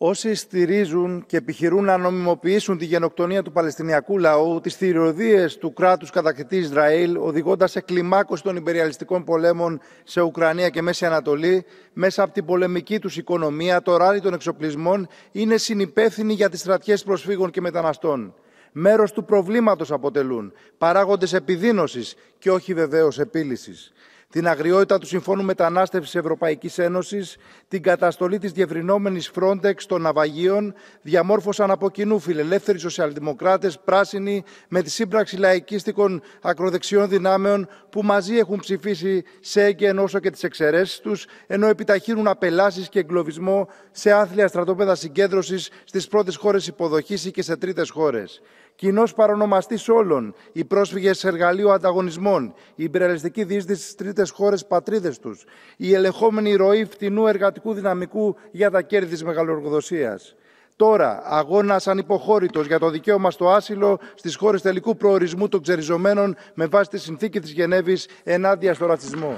Όσοι στηρίζουν και επιχειρούν να νομιμοποιήσουν τη γενοκτονία του Παλαιστινιακού λαού, τις θηριωδίε του κράτους κατακτητή Ισραήλ, οδηγώντας σε κλιμάκωση των υπεριαλιστικών πολέμων σε Ουκρανία και Μέση Ανατολή, μέσα από την πολεμική τους οικονομία, το ράλι των εξοπλισμών, είναι συνυπεύθυνοι για τις στρατιές προσφύγων και μεταναστών. Μέρος του προβλήματος αποτελούν παράγοντες επιδείνωσης και όχι βεβαίως επίλυσης την αγριότητα του Συμφώνου Μετανάστευσης Ευρωπαϊκής Ένωσης, την καταστολή της διευρυνόμενης Frontex των ναυαγίων, διαμόρφωσαν από κοινού φιλελεύθεροι σοσιαλδημοκράτες πράσινοι με τη σύμπραξη λαϊκίστικων ακροδεξιών δυνάμεων που μαζί έχουν ψηφίσει έγκαιν όσο και τις εξαιρέσεις τους, ενώ επιταχύνουν απελάσεις και εγκλωβισμό σε άθλια στρατόπεδα συγκέντρωσης στις πρώτες χώρες υποδοχής ή και σε τρίτες χώρες. Κοινός παρονομαστής όλων, οι πρόσφυγες εργαλείο ανταγωνισμών, η υπεραλιστική διείσδυση στις τρίτες χώρες πατρίδες τους, η ελεγχόμενη ροή φτηνού εργατικού δυναμικού για τα κέρδη της μεγαλοργοδοσίας. Τώρα, αγώνας ανυποχώρητος για το δικαίωμα στο άσυλο στις χώρες τελικού προορισμού των ξεριζωμένων με βάση τη συνθήκη της Γενέβης ενάντια στο ρατσισμό.